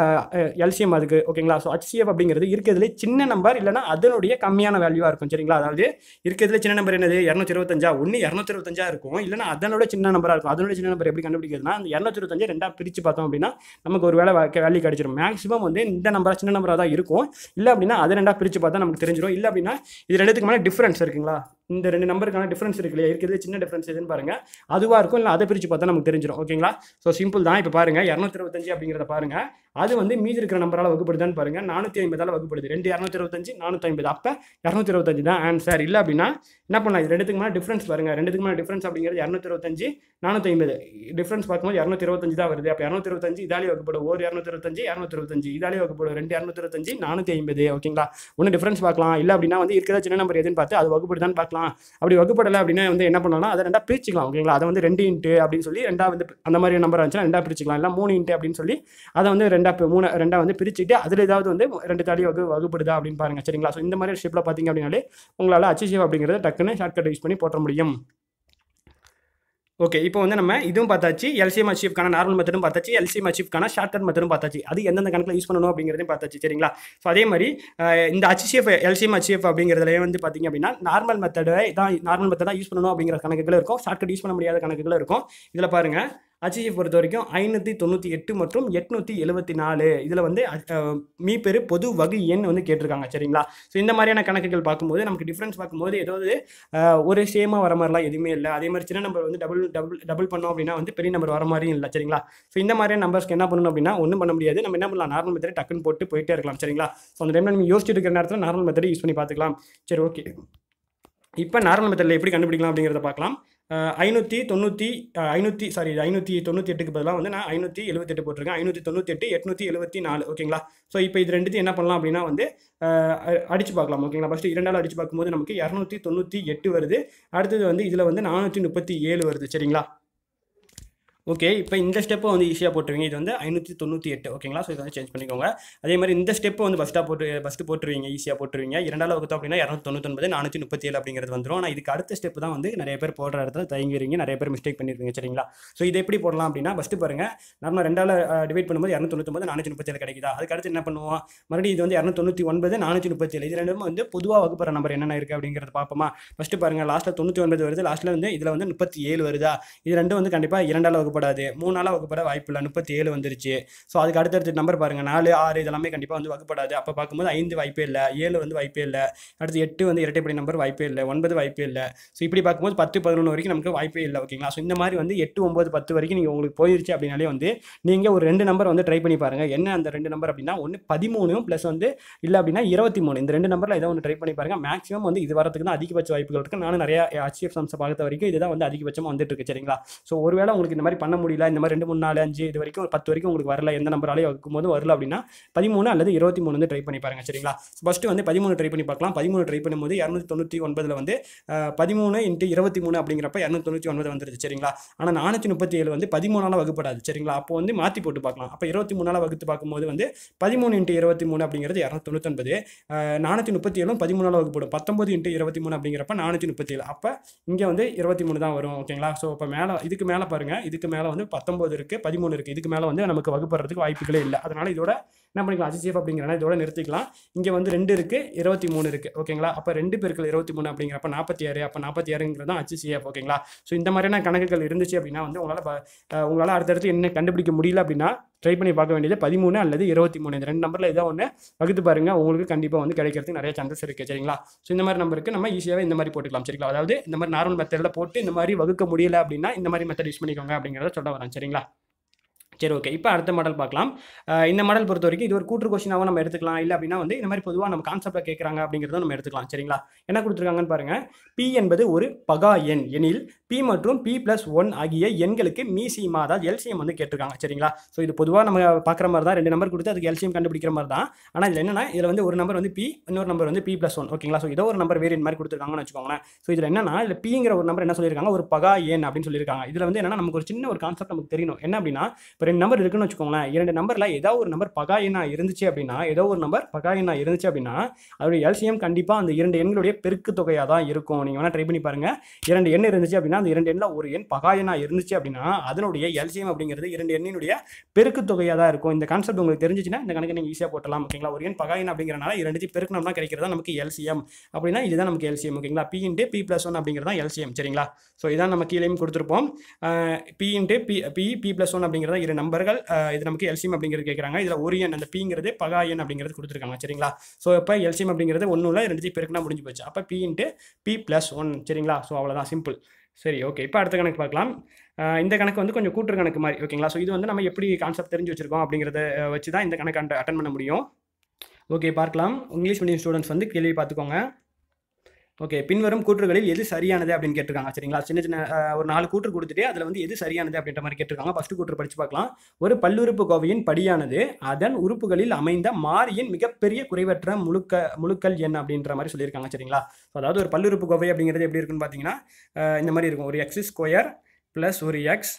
எல்சிஎம் அதுக்கு ஓகேங்களா ஸோ ஹச்சிஎஃப் அப்படிங்கிறது இருக்கிறதுல சின்ன நம்பர் இல்லைனா அதனுடைய கம்மியான வேல்யூவாக இருக்கும் சரிங்களா அதாவது இருக்கிறதுல சின்ன நம்பர் என்னது இரநூத்தி இருபத்தஞ்சா ஒன்று இரநூத்தி இருபத்தஞ்சா இருக்கும் இல்லைனா அதனோட சின்ன நம்பராக இருக்கும் அதனோட சின்ன நம்பர் எப்படி கண்டுபிடிக்கிறதுனா அந்த இரநூத்தி இருபத்தஞ்சு ரெண்டாக பிரித்து பார்த்தோம் அப்படின்னா நமக்கு ஒரு வேலை வேல்யூ கிடைச்சிடும் மேக்ஸிமம் வந்து இந்த நம்பராக சின்ன நம்பராக தான் இருக்கும் இல்லை அப்படின்னா அதை ரெண்டாக பிரித்து பார்த்தா நமக்கு தெரிஞ்சிடும் இல்லை அப்படின்னா இது ரெண்டுத்துக்கு மேலே டிஃப்ரென்ஸ் இருக்குங்களா இந்த ரெண்டு நம்பருக்கான டிஃப்ரென்ஸ் இருக்கு இல்லையா இருக்கிறது சின்ன டிஃப்ரென்ஸ் எதுன்னு பாருங்கள் அதுவாக இருக்கும் இல்லை அதை பிரித்து பார்த்தா நமக்கு தெரிஞ்சிடும் ஓகேங்களா ஸோ சிம்பிள் தான் இப்போ பாருங்கள் இரநூத்தி இருபத்தஞ்சு அப்படிங்கிறத பாருங்கள் அது வந்து மீதி இருக்கிற நம்பரால் வகுப்படுதான்னு பாருங்கள் நானூற்றி ஐம்பதால் வகுப்படுது ரெண்டு இரநூத்தி இருபத்தஞ்சு நானூற்றி ஐம்பது அப்போ இரநூத்தி இருபத்தஞ்சு தான் ஆன்சர் இல்லை அப்படின்னா என்ன பண்ணலாம் இது ரெண்டுக்கு மேலே டிஃப்ரென்ஸ் பாருங்கள் ரெண்டுக்கு மேலே டிஃப்ரென்ஸ் அப்படிங்கிறது இரநூத்தி இருபத்தஞ்சு நானூற்றி ஐம்பது டிஃப்ரென்ஸ் பார்க்கும்போது இரநூத்தி இருபத்தஞ்சு தான் வருது அப்போ இரநூத்தி இருபத்தஞ்சு இதாலே வகுப்படும் ஒரு இரநூத்தி இருபத்தஞ்சு இரநூத்தி இருபத்தஞ்சு இதாலே வகுப்படும் ரெண்டு இரநூத்தி இருபத்தஞ்சு நானூற்றி ஐம்பது ஓகேங்களா ஒன்று டிஃப்ரென்ஸ் பார்க்கலாம் இல்லை அப்படின்னா வந்து இருக்கிற சின்ன நம்பர் எதுன்னு பார்த்து அது வகுப்படுதான்னு பார்க்கலாம் அப்படி வகுப்படலை அப்படின்னா வந்து என்ன பண்ணலாம் அதை ரெண்டாக பிரிச்சுக்கலாம் ஓகேங்களா அதை வந்து ரெண்டு இன்ட்டு அப்படின்னு சொல்லி ரெண்டாக வந்து அந்த மாதிரி நம்பர் இருந்துச்சுன்னா ரெண்டாக பிரிச்சுக்கலாம் இல்லை மூணு இன்ட்டு அப்படின்னு சொல்லி அதை வந்து ரெண்டாக மூணு ரெண்டாக வந்து பிரிச்சுட்டு அதில் ஏதாவது வந்து ரெண்டு தாலி வகு வகுப்படுதா அப்படின்னு பாருங்க சரிங்களா ஸோ இந்த மாதிரி ஷிப்பில் பார்த்தீங்க அப்படின்னாலே உங்களால் அச்சீவ் அப்படிங்கிறத டக்குன்னு ஷார்ட்கட் யூஸ் பண்ணி போட்ட முடியும் ஓகே இப்போ வந்து நம்ம இதுவும் பார்த்தாச்சு எல்சிஎம் அச்சீவ்க்கான நார்மல் மெத்தடும் பார்த்தாச்சு எல்சிஎம் அச்சீவ்க்கான ஷார்ட்டர் மெத்தடும் பார்த்தாச்சு அது எந்தெந்த கணக்கில் யூஸ் பண்ணணும் அப்படிங்கிறதையும் பார்த்தாச்சு சரிங்களா ஸோ அதே மாதிரி இந்த அச்சிஎஃப் எல்சிஎம் அச்சிஎஃப் அப்படிங்கிறதுலேயே வந்து பார்த்திங்க அப்படின்னா நார்மல் மெத்தடை தான் நார்மல் மெத்தடாக யூஸ் பண்ணணும் அப்படிங்கிற கணக்குகளும் இருக்கும் ஷார்ட்கட் யூஸ் பண்ண முடியாத கணக்குகளும் இருக்கும் இதில் பாருங்கள் ஹச்சிஎஃப் பொறுத்த வரைக்கும் ஐநூற்றி தொண்ணூற்றி எட்டு மற்றும் எட்நூற்றி எழுபத்தி நாலு இதில் வந்து மீப்பெரு பொது வகை எண் வந்து கேட்டிருக்காங்க சரிங்களா ஸோ இந்த மாதிரியான கணக்குகள் பார்க்கும்போது நமக்கு டிஃப்ரென்ஸ் பார்க்கும்போது ஏதாவது ஒரு சேமாக வர மாதிரிலாம் எதுவுமே இல்லை அதே மாதிரி சின்ன நம்பர் வந்து டபுள் டபுள் டபுள் பண்ணோம் அப்படின்னா வந்து பெரிய நம்பர் வர மாதிரியும் இல்லை சரிங்களா ஸோ இந்த மாதிரியான நம்பர்ஸ்க்கு என்ன பண்ணணும் அப்படின்னா ஒன்றும் பண்ண முடியாது நம்ம என்ன பண்ணலாம் நார்மல் மெத்தட் டக்குன்னு போட்டு போயிட்டே இருக்கலாம் சரிங்களா ஸோ அந்த டைம் நம்ம யோசிச்சுட்டு இருக்கிற நேரத்தில் நார்மல் மெத்தட் யூஸ் பண்ணி பார்த்துக்கலாம் சரி ஓகே இப்போ நார்மல் மெத்தடில் எப்படி கண்டுபிடிக்கலாம் அப்படிங்கிறத பார்க்கலாம் ஐநூற்றி தொண்ணூற்றி ஐநூற்றி சாரி ஐநூற்றி தொண்ணூற்றி எட்டுக்கு பதிலாக வந்து நான் ஐநூற்றி எழுபத்தெட்டு போட்டிருக்கேன் ஐநூற்றி தொண்ணூற்றி எட்டு எட்நூற்றி எழுபத்தி நாலு ஓகேங்களா ஸோ இப்போ இது ரெண்டுத்தையும் என்ன பண்ணலாம் அப்படின்னா வந்து அடித்து பார்க்கலாம் ஓகேங்களா ஃபஸ்ட்டு இரண்டாவது அடித்து பார்க்கும்போது நமக்கு இரநூத்தி தொண்ணூற்றி எட்டு வருது அடுத்தது வந்து இதில் வந்து நானூற்றி முப்பத்தி ஏழு வருது சரிங்களா ஓகே இப்போ இந்த ஸ்டெப்பை வந்து ஈஸியாக போட்டுருவீங்க இது வந்து ஐநூற்றி தொண்ணூற்றி எட்டு ஓகேங்களா ஸோ இதை வந்து சேஞ்ச் பண்ணிக்கோங்க அதே மாதிரி இந்த ஸ்டெப்பை வந்து ஃபஸ்ட்டாக போட்டு ஃபஸ்ட்டு போட்டுருவீங்க ஈஸியாக போட்டுருவீங்க இரண்டாவது வகுத்து அப்படின்னா இரநூத்தி தொண்ணூத்தொன்பது நானூற்றி முப்பத்தி ஏழு அப்படிங்கிறது வந்துடும் ஆனால் இதுக்கு அடுத்த ஸ்டெப் தான் வந்து நிறைய பேர் போடுற இடத்துல தயங்குறீங்க நிறைய பேர் மிஸ்டேக் பண்ணிருவீங்க சரிங்களா ஸோ இது எப்படி போடலாம் அப்படின்னா ஃபஸ்ட்டு பாருங்கள் நம்ம ரெண்டாவது டிவைட் பண்ணும்போது ஒன்பது நானூற்றி முப்பத்தேழு கிடைக்குதா அதுக்கு அடுத்து என்ன பண்ணுவோம் மறுபடியும் இது வந்து இரநூத்தொண்ணூற்றி ஒன்பது நானூற்றி முப்பத்தேழு இது ரெண்டும் வந்து பொதுவாக வகுப்புற நம்பர் என்னென்ன இருக்குது அப்படிங்கிறது பார்ப்போமா ஃபஸ்ட்டு பாருங்கள் லாஸ்ட்டில் தொண்ணூற்றி ஒன்பது வருது லாஸ்ட்டில் வந்து இதில் வந்து முப்பத்தி ஏழு வருதா இது ரெண்டும் வந்து கண்டிப்பாக இரண்டாவது வகுப்படாது மூணு நாளாக வகுப்பட வாய்ப்பு இல்லை முப்பத்தி ஏழு வந்துருச்சு ஸோ அதுக்கு அடுத்தடுத்த நம்பர் பாருங்கள் நாலு ஆறு இதெல்லாமே கண்டிப்பாக வந்து வகுப்படாது அப்போ பார்க்கும்போது ஐந்து வாய்ப்பே இல்லை ஏழு வந்து வாய்ப்பே இல்லை அடுத்து எட்டு வந்து இரட்டைப்படி நம்பர் வாய்ப்பே இல்லை ஒன்பது வாய்ப்பே இல்லை ஸோ இப்படி பார்க்கும்போது பத்து பதினொன்று வரைக்கும் நமக்கு வாய்ப்பே இல்லை ஓகேங்களா ஸோ இந்த மாதிரி வந்து எட்டு ஒம்பது பத்து வரைக்கும் நீங்கள் உங்களுக்கு போயிருச்சு அப்படின்னாலே வந்து நீங்கள் ஒரு ரெண்டு நம்பர் வந்து ட்ரை பண்ணி பாருங்கள் என்ன அந்த ரெண்டு நம்பர் அப்படின்னா ஒன்று பதிமூணும் ப்ளஸ் வந்து இல்லை அப்படின்னா இருபத்தி மூணு இந்த ரெண்டு நம்பரில் ஏதோ ஒன்று ட்ரை பண்ணி பாருங்கள் மேக்ஸிமம் வந்து இது வரதுக்கு தான் அதிகபட்ச வாய்ப்புகள் இருக்குது நானும் நிறையா ஹச்சிஎஃப் சம்ஸை பார்த்த வரைக்கும் இதுதான் வந்து அதிகபட்சமாக வந்துட்டு இருக்கு சரிங்களா ஸோ ஒருவேளை உங்களுக்கு இந்த மாதிரி பண்ண முடியல இந்த மாதிரி ரெண்டு மூணு நாலு அஞ்சு இது வரைக்கும் ஒரு பத்து வரைக்கும் உங்களுக்கு வரல எந்த நம்பராலையும் போது வரல அப்படின்னா பதிமூணு அல்லது இருபத்தி மூணு வந்து ட்ரை பண்ணி பாருங்க சரிங்களா ஃபஸ்ட்டு வந்து பதிமூணு ட்ரை பண்ணி பார்க்கலாம் பதிமூணு ட்ரை பண்ணும்போது இரநூத்தி தொண்ணூற்றி ஒன்பதில் வந்து பதிமூணு இன்ட்டு இருபத்தி மூணு அப்படிங்கிறப்ப இரநூத்தி தொண்ணூற்றி ஒன்பது வந்துருச்சு சரிங்களா ஆனால் நானூற்றி முப்பத்தி ஏழு வந்து பதிமூணால் வகுப்படாது சரிங்களா அப்போ வந்து மாற்றி போட்டு பார்க்கலாம் அப்போ இருபத்தி மூணால் வகுத்து பார்க்கும்போது வந்து பதிமூணு இன்ட்டு இருபத்தி மூணு அப்படிங்கிறது இரநூத்தி தொண்ணூத்தொன்பது நானூற்றி முப்பத்தி ஏழும் பதிமூணால் வகுப்படும் பத்தொம்பது இன்ட்டு இருபத்தி மூணு அப்படிங்கிறப்ப நானூற்றி முப்பத்தி ஏழு அப்போ இங்கே வந்து இருபத்தி மூணு தான் வரும் ஓகேங்களா ஸோ இப்போ மேலே இதுக்கு மேலே பாருங்கள் இதுக்கு மேலே வந்து பத்தொம்பது இருக்குது பதிமூணு இருக்குது இதுக்கு மேலே வந்து நமக்கு வகுப்படுறதுக்கு வாய்ப்புகளே இல்லை அதனால் இதோட என்ன பண்ணிக்கலாம் அஜிசேஃப் அப்படிங்கிறனா இதோட நிறுத்திக்கலாம் இங்கே வந்து ரெண்டு இருக்குது இருபத்தி மூணு இருக்குது ஓகேங்களா அப்போ ரெண்டு பேருக்கு இருபத்தி மூணு அப்படிங்கிறப்ப நாற்பத்தி ஆறு அப்போ நாற்பத்தி ஆறுங்கிறது தான் அச்சிசிஎஃப் ஓகேங்களா ஸோ இந்த மாதிரியான கணக்குகள் இருந்துச்சு அப்படின்னா வந்து உங்களால் உங்களால் அடுத்தடுத்து என்ன கண்டுபிடிக்க முடியல அப்படின்னா ட்ரை பண்ணி பார்க்க வேண்டியது பதிமூணு அல்லது இருபத்தி மூணு இந்த ரெண்டு நம்பரில் இதாக ஒன்று வகுத்து பாருங்கள் உங்களுக்கு கண்டிப்பாக வந்து கிடைக்கிறதுக்கு நிறைய சான்சஸ் இருக்குது சரிங்களா ஸோ இந்த மாதிரி நம்பருக்கு நம்ம ஈஸியாகவே இந்த மாதிரி போட்டுக்கலாம் சரிங்களா அதாவது இந்த மாதிரி நார்மல் மெத்தடில் போட்டு இந்த மாதிரி வகுக்க முடியல அப்படின்னா இந்த மாதிரி மெத்தட் யூஸ் பண்ணிக்கோங்க அப்படிங்கிறத சொல்ல வரேன் சரிங்களா சரி ஓகே இப்போ அடுத்த மாடல் பார்க்கலாம் இந்த மாடல் பொறுத்த வரைக்கும் இது ஒரு கூட்டு கொஸ்டினாகவும் நம்ம எடுத்துக்கலாம் இல்லை அப்படின்னா வந்து இந்த மாதிரி பொதுவாக நம்ம கான்செப்டில் கேட்குறாங்க அப்படிங்கிறத நம்ம எடுத்துக்கலாம் சரிங்களா என்ன கொடுத்துருக்காங்கன்னு பாருங்கள் பி என்பது ஒரு பகா எண் எனில் பி மற்றும் பி ப்ளஸ் ஒன் ஆகிய எண்களுக்கு மீசிமா அதாவது எல்சிஎம் வந்து கேட்டிருக்காங்க சரிங்களா ஸோ இது பொதுவாக நம்ம பார்க்குற மாதிரி தான் ரெண்டு நம்பர் கொடுத்து அதுக்கு எல்சிஎம் கண்டுபிடிக்கிற மாதிரி தான் ஆனால் இதில் என்னன்னா இதில் வந்து ஒரு நம்பர் வந்து பி இன்னொரு நம்பர் வந்து பி ப்ளஸ் ஒன் ஓகேங்களா ஸோ ஏதோ ஒரு நம்பர் இந்த மாதிரி கொடுத்துருக்காங்கன்னு வச்சுக்கோங்களேன் ஸோ இதில் என்னன்னா இல்லை பிங்கிற ஒரு நம்பர் என்ன சொல்லியிருக்காங்க ஒரு பகா எண் அப்படின்னு சொல்லியிருக்காங்க இதில் வந்து என்னன்னா நமக்கு ஒரு சின்ன ஒரு கான்செப்ட் நமக்கு தெரியணும் என்ன அப்படின்னா இப்போ ரெண்டு நம்பர் இருக்குன்னு வச்சுக்கோங்களேன் இரண்டு நம்பரில் ஏதாவது ஒரு நம்பர் பகா எண்ணாக இருந்துச்சு அப்படின்னா ஏதோ ஒரு நம்பர் பகா எண்ணாக இருந்துச்சு அப்படின்னா அதோடைய எல்சிஎம் கண்டிப்பாக அந்த இரண்டு எண்களுடைய பெருக்கு தொகையாக தான் இருக்கும் நீங்கள் வேணால் ட்ரை பண்ணி பாருங்கள் இரண்டு எண் இருந்துச்சு அப்படின்னா அந்த இரண்டு எண்ணில் ஒரு எண் பகா எண்ணாக இருந்துச்சு அப்படின்னா அதனுடைய எல்சிஎம் அப்படிங்கிறது இரண்டு எண்ணினுடைய பெருக்கு தொகையாக தான் இருக்கும் இந்த கான்செப்ட் உங்களுக்கு தெரிஞ்சிச்சுன்னா இந்த கணக்கு நீங்கள் ஈஸியாக போட்டலாம் ஓகேங்களா ஒரு எண் பகா எண் அப்படிங்கிறனால பெருக்கு பெருக்கணும்னா கிடைக்கிறதா நமக்கு எல்சிஎம் அப்படின்னா இதுதான் நமக்கு எல்சிஎம் ஓகேங்களா p into p plus one அப்படிங்கிறது தான் எல்சிஎம் சரிங்களா ஸோ இதான் நம்ம கீழேயும் கொடுத்துருப்போம் p into p p p plus one அப்படிங்கிறதா இரு நம்பர்கள் இது நமக்கு எல்சியம் அப்படிங்கிறது கேட்குறாங்க இதில் ஒரு எண் அந்த பிங்கிறது பகா எண் அப்படிங்கிறது கொடுத்துருக்காங்க சரிங்களா ஸோ இப்போ எல்சியம் அப்படிங்கிறது ஒன்றும் இல்லை ரெண்டுத்தையும் பெருக்குனா முடிஞ்சு போச்சு அப்போ p into p plus one சரிங்களா ஸோ அவ்வளோதான் சிம்பிள் சரி ஓகே இப்போ அடுத்த கணக்கு பார்க்கலாம் இந்த கணக்கு வந்து கொஞ்சம் கூட்டுற கணக்கு மாதிரி ஓகேங்களா ஸோ இது வந்து நம்ம எப்படி கான்செப்ட் தெரிஞ்சு வச்சிருக்கோம் அப்படிங்கிறத வச்சு தான் இந்த கணக்கு அட்டன் பண்ண முடியும் ஓகே பார்க்கலாம் இங்கிலீஷ் மீடியம் ஸ்டூடெண்ட்ஸ் வந்து கேள்வி பார்த்துக்கோங்க ஓகே பின்வரும் கூற்றுகளில் எது சரியானது அப்படின்னு கேட்டிருக்காங்க சரிங்களா சின்ன சின்ன ஒரு நாலு கூற்று கொடுத்துட்டு அதில் வந்து எது சரியானது அப்படின்ற மாதிரி கேட்டிருக்காங்க ஃபஸ்ட்டு கூற்று படித்து பார்க்கலாம் ஒரு பல்லுறுப்பு கோவையின் படியானது அதன் உறுப்புகளில் அமைந்த மாறியின் மிகப்பெரிய குறைவற்ற முழுக்க முழுக்கள் எண் அப்படின்ற மாதிரி சொல்லியிருக்காங்க சரிங்களா ஸோ அதாவது ஒரு பல்லுறுப்பு கோவை அப்படிங்கிறது எப்படி இருக்குன்னு பார்த்தீங்கன்னா இந்த மாதிரி இருக்கும் ஒரு எக்ஸ் ஸ்கொயர் ப்ளஸ் ஒரு எக்ஸ்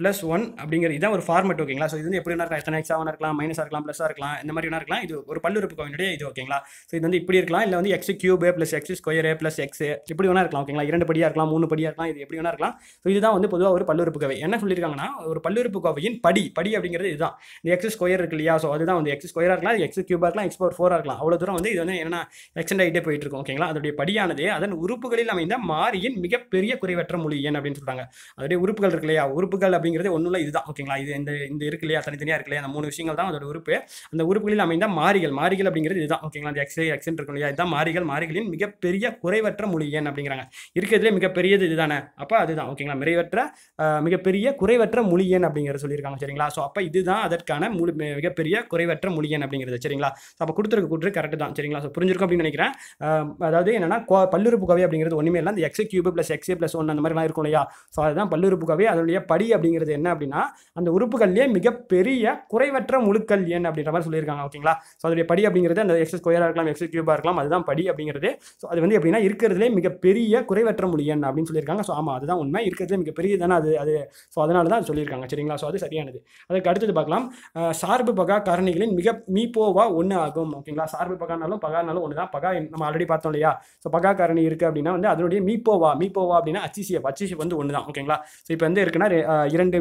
ப்ளஸ் ஒன் அப்படிங்கிற இதான் ஒரு ஃபார்மெட் ஓகேங்களா ஸோ இது வந்து எப்படி வேணா இருக்கலாம் எத்தனை எக்ஸாக இருக்கலாம் மைனஸாக இருக்கலாம் ப்ளஸ்ஸாக இருக்கலாம் இந்த மாதிரி வேணா இருக்கலாம் இது ஒரு பல்லுறுப்பு கோயினுடைய இது ஓகேங்களா ஸோ இது வந்து இப்படி இருக்கலாம் இல்லை வந்து x cube plus x square plus x இப்படி வேணா இருக்கலாம் ஓகேங்களா இரண்டு படியாக இருக்கலாம் மூணு படியாக இருக்கலாம் இது எப்படி வேணா இருக்கலாம் ஸோ இதுதான் வந்து பொதுவாக ஒரு பல்லுறுப்பு கோவை என்ன சொல்லியிருக்காங்கன்னா ஒரு பல்லுறுப்பு கோவையின் படி படி அப்படிங்கிறது இதுதான் இந்த எக்ஸ் ஸ்கொயர் இருக்கு இல்லையா ஸோ அதுதான் வந்து எக்ஸ் ஸ்கொயராக இருக்கலாம் எக்ஸ் கியூபாக இருக்கலாம் எக்ஸ் பவர் ஃபோராக இருக்கலாம் அவ்வளோ தூரம் வந்து இது வந்து என்ன எக்ஸ்டெண்ட் ஆகிட்டே போயிட்டு ஓகேங்களா அதோடைய படியானது அதன் உறுப்புகளில் அமைந்த மாறியின் மிகப்பெரிய குறைவற்ற மொழி ஏன் அப்படின்னு சொல்கிறாங்க அதோடைய உறுப்புகள் இருக்கு இல்லையா உறுப்புகள் அப்படிங்கிறது ஒன்றும் இதுதான் ஓகேங்களா இது இந்த இந்த இருக்கு இல்லையா தனித்தனியாக இருக்கு இல்லையா அந்த மூணு விஷயங்கள் தான் அதோட உறுப்பு அந்த உறுப்புகளில் அமைந்த மாறிகள் மாறிகள் அப்படிங்கிறது இதுதான் ஓகேங்களா அந்த எக்ஸ்ரே எக்ஸன் இருக்கும் இல்லையா இதுதான் மாறிகள் மாறிகளின் மிகப்பெரிய குறைவற்ற மொழி ஏன் அப்படிங்கிறாங்க இருக்கிறதுலே மிகப்பெரியது இதுதானே அப்போ அதுதான் ஓகேங்களா நிறைவற்ற மிகப்பெரிய குறைவற்ற மொழி ஏன் அப்படிங்கிறத சொல்லியிருக்காங்க சரிங்களா ஸோ அப்போ இதுதான் அதற்கான முழு மிகப்பெரிய குறைவற்ற மொழி ஏன் அப்படிங்கிறது சரிங்களா ஸோ அப்போ கொடுத்துருக்க கூட்டு கரெக்ட் தான் சரிங்களா ஸோ புரிஞ்சிருக்கும் அப்படின்னு நினைக்கிறேன் அதாவது என்னன்னா பல்லுறுப்பு கவி அப்படிங்கிறது ஒன்றுமே இல்லை அந்த எக்ஸ் கியூப் ப்ளஸ் எக்ஸே ப்ளஸ் ஒன் அந்த மாதிரிலாம் இருக்கும் இல்லையா ஸோ அதுதான் பல்லுறுப்பு கவி அதனுடைய படி அப்படிங்கிறது என்ன அப்படின்னா அந்த உறுப்புகள்லேயே மிகப்பெரிய குறைவற்ற முழுக்கள் ஏன் அப்படின்ற மாதிரி சொல்லியிருக்காங்க ஓகேங்களா ஸோ அதோடைய படி அப்படிங்கிறது அந்த எக்ஸ் ஸ்கொயராக இருக்கலாம் எக்ஸ் கியூபாக இருக்கலாம் அதுதான் படி அப்படிங்கிறது ஸோ அது வந்து எப்படின்னா இருக்கிறதுலே மிகப்பெரிய குறைவற்ற முழு எண் அப்படின்னு சொல்லியிருக்காங்க ஸோ ஆமாம் அதுதான் உண்மை இருக்கிறதுலே மிகப்பெரிய தானே அது அது ஸோ அதனால தான் சொல்லியிருக்காங்க சரிங்களா ஸோ அது சரியானது அதுக்கு அடுத்தது பார்க்கலாம் சார்பு பகா காரணிகளின் மிக மீப்போவா ஒன்று ஆகும் ஓகேங்களா சார்பு பகானாலும் பகானாலும் ஒன்று தான் பகா நம்ம ஆல்ரெடி பார்த்தோம் இல்லையா ஸோ பகா காரணி இருக்குது அப்படின்னா வந்து அதனுடைய மீப்போவா மீப்போவா அப்படின்னா அச்சிசியப் அச்சிசியப் வந்து ஒன்று தான் ஓகேங்களா ஸோ இப்போ வந்து இருக்குன்னா இரண்டு ரெண்டு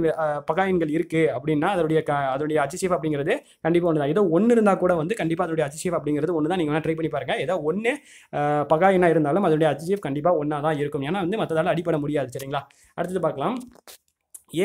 பகாயன்கள் இருக்குது அப்படின்னா அதோடைய க அதோடைய அச்சிசேஃப் அப்படிங்கிறது கண்டிப்பாக ஒன்று தான் ஏதோ ஒன்று இருந்தால் கூட வந்து கண்டிப்பாக அதோடைய அச்சிசேஃப் அப்படிங்கிறது ஒன்று தான் நீங்கள் வேணால் ட்ரை பண்ணி பாருங்கள் ஏதோ ஒன்று பகாயினாக இருந்தாலும் அதோடைய அச்சிசேஃப் கண்டிப்பாக ஒன்றா தான் இருக்கும் ஏன்னா வந்து மற்றதால் அடிப்பட முடியாது சரிங்களா அடுத்தது பார்க்கலாம்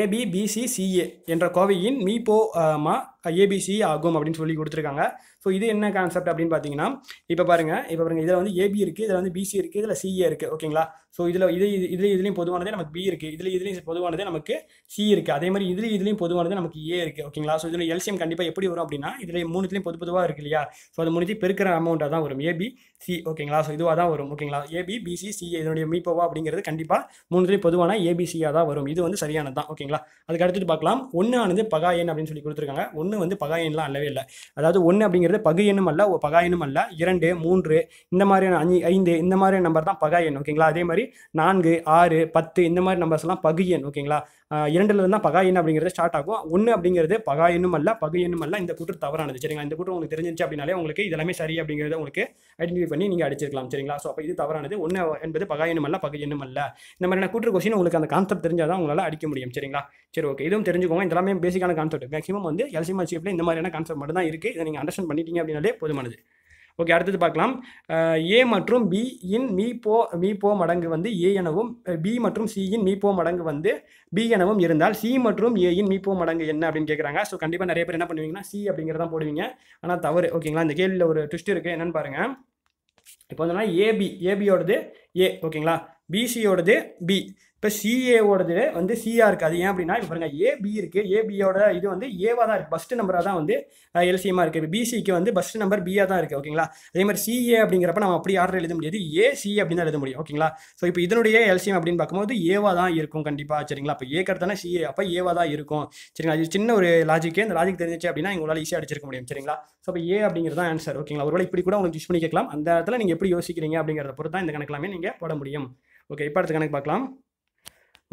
ஏபிபிசிசிஏ என்ற கோவையின் மீபோ மா ஏபிசி ஆகும் அப்படின்னு சொல்லி கொடுத்துருக்காங்க ஸோ இது என்ன கான்செப்ட் அப்படின்னு பார்த்தீங்கன்னா இப்போ பாருங்கள் இப்போ பாருங்கள் இதில் வந்து ஏபி இருக்குது இதில் வந்து பிசி இருக்குது இதில் சிஏ இருக்குது ஓகேங்களா ஸோ இதில் இது இதில் இதுலேயும் பொதுவானதே நமக்கு பி இருக்குது இதில் இதுலேயும் பொதுவானதே நமக்கு சி இருக்குது அதே மாதிரி இதில் இதுலேயும் பொதுவானது நமக்கு ஏ இருக்குது ஓகேங்களா ஸோ இதில் எல்சிஎம் கண்டிப்பாக எப்படி வரும் அப்படின்னா இதில் மூணுத்துலேயும் பொது பொதுவாக இருக்கு இல்லையா ஸோ அது முடிஞ்சு பெருக்கிற அமௌண்ட்டாக தான் வரும் ஏபி சி ஓகேங்களா ஸோ இதுவாக தான் வரும் ஓகேங்களா ஏபி பிசி சிஏ இதனுடைய மீப்பவா அப்படிங்கிறது கண்டிப்பாக மூணுத்துலேயும் பொதுவான ஏபிசியாக தான் வரும் இது வந்து சரியானது தான் ஓகேங்களா அதுக்கு அடுத்துட்டு பார்க்கலாம் ஒன்று ஆனது பகா என் அப்படின்னு சொல்லி கொடுத்துருக்காங்க ஒன்று ஒன்று வந்து பகாயன்லாம் அல்லவே இல்லை அதாவது ஒன்று அப்படிங்கிறது பகு எண்ணும் அல்ல பகாயனும் அல்ல இரண்டு மூன்று இந்த மாதிரியான அஞ்சு ஐந்து இந்த மாதிரியான நம்பர் தான் பகாயன் ஓகேங்களா அதே மாதிரி நான்கு ஆறு பத்து இந்த மாதிரி நம்பர்ஸ் எல்லாம் பகு எண் ஓகேங்களா இரண்டுல இருந்தால் பகாயன் அப்படிங்கிறது ஸ்டார்ட் ஆகும் ஒன்று அப்படிங்கிறது பகாயனும் அல்ல பகு எண்ணும் அல்ல இந்த கூட்டு தவறானது சரிங்களா இந்த கூட்டம் உங்களுக்கு தெரிஞ்சிச்சு அப்படின்னாலே உங்களுக்கு இதெல்லாமே சரி அப்படிங்கிறத உங்களுக்கு ஐடென்டிஃபை பண்ணி நீங்கள் அடிச்சிருக்கலாம் சரிங்களா ஸோ அப்போ இது தவறானது ஒன்று என்பது பகாயனும் அல்ல பகு எண்ணும் அல்ல இந்த மாதிரியான கூட்டு கொஸ்டின் உங்களுக்கு அந்த கான்செப்ட் தெரிஞ்சால் தான் உங்களால் அடிக்க முடியும் சரிங்களா சரி ஓகே இதுவும் தெரிஞ்சுக்கோங்க இதெல்லாமே பேசிக்கான கான்செப்ட் மேக்ஸிமம் வந்து எல்சிம ஷேப்பில் இந்த மாதிரியான கான்செப்ட் மட்டும் தான் இருக்குது இதை நீங்கள் அண்டர்ஸ்டாண்ட் பண்ணிட்டீங்க அப்படின்னாலே போதுமானது ஓகே அடுத்தது பார்க்கலாம் ஏ மற்றும் பி இன் மீ போ மீ போ மடங்கு வந்து ஏ எனவும் பி மற்றும் சி இன் மீ போ மடங்கு வந்து பி எனவும் இருந்தால் சி மற்றும் ஏ இன் மீ போ மடங்கு என்ன அப்படின்னு கேட்குறாங்க ஸோ கண்டிப்பாக நிறைய பேர் என்ன பண்ணுவீங்கன்னா சி தான் போடுவீங்க ஆனால் தவறு ஓகேங்களா இந்த கேள்வியில் ஒரு ட்விஸ்ட் இருக்குது என்னென்னு பாருங்கள் இப்போ வந்து ஏபி ஏபியோடது ஏ ஓகேங்களா பிசியோடது பி இப்போ சிஏவோடது வந்து சிஆ இருக்குது அது ஏன் அப்படின்னா இப்போ பாருங்கள் ஏபி இருக்குது ஏபியோட இது வந்து ஏவாக தான் இருக்குது ஃபஸ்ட்டு நம்பராக தான் வந்து எல்சிஎம்மாக இருக்குது இப்போ பிசிக்கு வந்து ஃபஸ்ட்டு நம்பர் பியாக தான் இருக்குது ஓகேங்களா அதே மாதிரி சிஏ அப்படிங்கிறப்ப நம்ம அப்படி ஆர்டர் எழுத முடியாது சி அப்படின்னு தான் எழுத முடியும் ஓகேங்களா ஸோ இப்போ இதனுடைய எல்சிஎம் அப்படின்னு பார்க்கும்போது ஏவாக தான் இருக்கும் கண்டிப்பாக சரிங்களா இப்போ ஏக்கர் சிஏ அப்போ ஏவாக தான் இருக்கும் சரிங்களா இது சின்ன ஒரு லாஜிக்கு இந்த லாஜிக் தெரிஞ்சிச்சு அப்படின்னா எங்களால் ஈஸியாக அடிச்சிருக்க முடியும் சரிங்களா ஸோ இப்போ ஏ அப்படிங்கிறது தான் ஆன்சர் ஓகேங்களா ஒருவேளை இப்படி கூட உங்களுக்கு யூஸ் பண்ணி கேட்கலாம் அந்த இடத்துல நீங்கள் எப்படி யோசிக்கிறீங்க அப்படிங்கிறத பொறுத்து தான் இந்த கணக்கெல்லாமே நீங்கள் போட முடியும் ஓகே இப்போ அடுத்த கணக்கு பார்க்கலாம்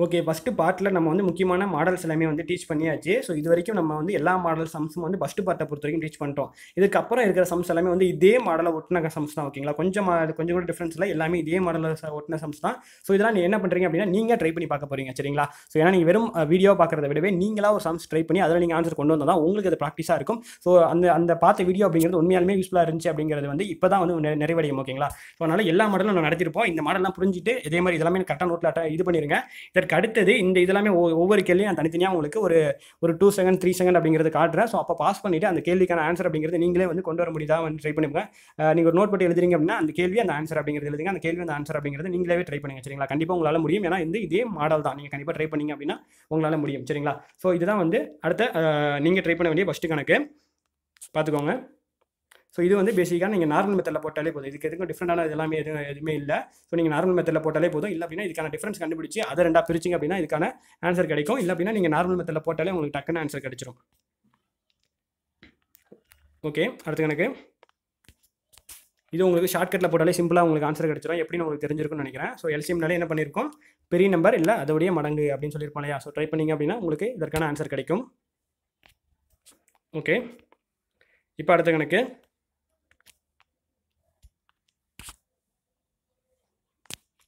ஓகே ஃபஸ்ட்டு பார்ட்டில் நம்ம வந்து முக்கியமான மாடல்ஸ் எல்லாமே வந்து டீச் பண்ணியாச்சு ஸோ இது வரைக்கும் நம்ம வந்து எல்லா மாடல் சம்ஸும் வந்து ஃபஸ்ட்டு பார்ட்டை பொறுத்த வரைக்கும் டீச் பண்ணிட்டோம் இதுக்கப்புறம் இருக்கிற சம்ஸ் எல்லாமே வந்து இதே மாடலை ஒட்டின சம்ஸ் தான் ஓகேங்களா கொஞ்சம் கொஞ்சம் கூட டிஃப்ரென்ஸ் இல்லை எல்லாமே இதே மாடலில் ஒட்டின சம்ஸ் தான் ஸோ இதெல்லாம் நீங்கள் என்ன பண்ணுறீங்க அப்படின்னா நீங்கள் ட்ரை பண்ணி பார்க்க போகிறீங்க சரிங்களா ஸோ ஏன்னா நீங்கள் வெறும் வீடியோ பார்க்குறத விடவே நீங்களாக ஒரு சம்ஸ் ட்ரை பண்ணி அதில் நீங்கள் ஆன்சர் கொண்டு வந்தால் தான் உங்களுக்கு அது ப்ராக்டிஸாக இருக்கும் ஸோ அந்த அந்த பார்த்த வீடியோ அப்படிங்கிறது உண்மையாலுமே யூஸ்ஃபுல்லாக இருந்துச்சு அப்படிங்கிறது வந்து இப்போ தான் வந்து நிறைவடையும் ஓகேங்களா ஸோ அதனால் எல்லா மாடலும் நான் நடத்திருப்போம் இந்த மாடல்லாம் புரிஞ்சுட்டு இதே மாதிரி இதெல்லாமே கரெக்டாக நோட்டில் இது பண்ணிடுங்க இதற்கு அதுக்கு அடுத்தது இந்த இதெல்லாமே ஒவ்வொரு கேள்வியும் நான் தனித்தனியாக உங்களுக்கு ஒரு ஒரு டூ செகண்ட் த்ரீ செகண்ட் அப்படிங்கிறது காட்டுறேன் ஸோ அப்போ பாஸ் பண்ணிவிட்டு அந்த கேள்விக்கான ஆன்சர் அப்படிங்கிறது நீங்களே வந்து கொண்டு வர முடியுதா வந்து ட்ரை பண்ணுங்க நீங்கள் ஒரு நோட் போட்டு எழுதுறீங்க அப்படின்னா அந்த கேள்வி அந்த ஆன்சர் அப்படிங்கிறது எழுதுங்க அந்த கேள்வி அந்த ஆன்சர் அப்படிங்கிறது நீங்களே ட்ரை பண்ணுங்க சரிங்களா கண்டிப்பாக உங்களால் முடியும் ஏன்னா இந்த இதே மாடல் தான் நீங்கள் கண்டிப்பாக ட்ரை பண்ணிங்க அப்படின்னா உங்களால் முடியும் சரிங்களா ஸோ இதுதான் வந்து அடுத்த நீங்கள் ட்ரை பண்ண வேண்டிய ஃபஸ்ட்டு கணக்கு பார்த்துக்கோங்க ஸோ இது வந்து பேசிக்காக நீங்கள் நார்மல் மெத்தடில் போட்டாலே போதும் இதுக்கு எதுக்கும் டிஃப்ரெண்டான இது எல்லாமே எதுவும் எதுவுமே இல்லை ஸோ நீங்கள் நார்மல் மெத்தடில் போட்டாலே போதும் இல்லை அப்படின்னா இதுக்கான டிஃப்ரென்ஸ் கண்டுபிடிச்சி அதை ரெண்டாக பிரிச்சிங்க அப்படின்னா இதுக்கான ஆன்சர் கிடைக்கும் இல்லை அப்படின்னா நீங்கள் நார்மல் மெத்தடில் போட்டாலே உங்களுக்கு டக்குன்னு ஆன்சர் கிடைச்சிரும் ஓகே அடுத்து கணக்கு இது உங்களுக்கு ஷார்ட்கட்டில் போட்டாலே சிம்பிளாக உங்களுக்கு ஆன்சர் கிடச்சிடும் எப்படின்னு உங்களுக்கு தெரிஞ்சிருக்கும்னு நினைக்கிறேன் ஸோ எல்சிஎம்னாலே என்ன பண்ணியிருக்கோம் பெரிய நம்பர் இல்லை அதோடைய மடங்கு அப்படின்னு சொல்லியிருப்போம் இல்லையா ஸோ ட்ரை பண்ணிங்க அப்படின்னா உங்களுக்கு இதற்கான ஆன்சர் கிடைக்கும் ஓகே இப்போ அடுத்த கணக்கு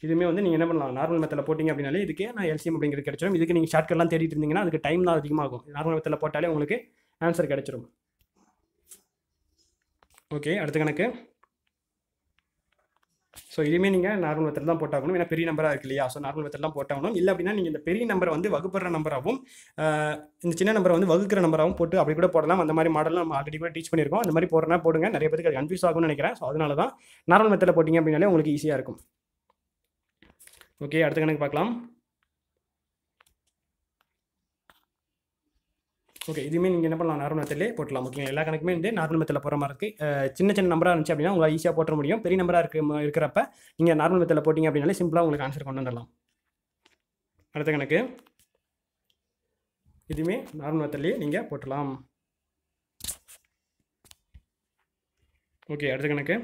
இதுவுமே வந்து நீங்கள் என்ன பண்ணலாம் நார்மல் மெத்தில் போட்டிங்க அப்படின்னாலே இதுக்கே நான் எல்சிஎம் அப்படிங்கிறது கிடைச்சிடும் இதுக்கு நீங்கள் ஷார்ட்கட்லாம் தேடிட்டு இருந்தீங்கன்னா அதுக்கு டைம் தான் அதிகமாகும் நார்மல் மெத்தில் போட்டாலே உங்களுக்கு ஆன்சர் கிடைச்சிடும் ஓகே அடுத்த கணக்கு ஸோ இதுவுமே நீங்கள் நார்மல் மெத்தட் தான் போட்டாகணும் ஏன்னா பெரிய நம்பராக இருக்கு இல்லையா ஸோ நார்மல் தான் போட்டாகணும் இல்லை அப்படின்னா நீங்கள் இந்த பெரிய நம்பரை வந்து வகுப்புற நம்பராகவும் இந்த சின்ன நம்பரை வந்து வகுக்கிற நம்பராகவும் போட்டு அப்படி கூட போடலாம் அந்த மாதிரி மாடலாம் நம்ம ஆல்ரெடி கூட டீச் பண்ணியிருக்கோம் அந்த மாதிரி போடுறனா போடுங்க நிறைய பேருக்கு அது கன்ஃபியூஸ் ஆகும்னு நினைக்கிறேன் ஸோ அதனால தான் நார்மல் மெத்தடில் போட்டிங்க அப்படின்னாலே உங்களுக்கு ஈஸியாக இருக்கும் ஓகே அடுத்த கணக்கு பார்க்கலாம் ஓகே இதுவுமே நீங்கள் என்ன பண்ணலாம் நார்மல் மெத்தட்லேயே போட்டலாம் ஓகே எல்லா கணக்குமே வந்து நார்மல் மெத்தடில் போகிற மாதிரி இருக்குது சின்ன சின்ன நம்பராக இருந்துச்சு அப்படின்னா உங்களால் ஈஸியாக போட்ட முடியும் பெரிய நம்பராக இருக்க இருக்கிறப்ப நீங்கள் நார்மல் மெத்தடில் போட்டிங்க அப்படின்னாலே சிம்பிளாக உங்களுக்கு ஆன்சர் கொண்டு வந்துடலாம் அடுத்த கணக்கு இதுவுமே நார்மல் மெத்தட்லேயே நீங்கள் போட்டலாம் ஓகே அடுத்த கணக்கு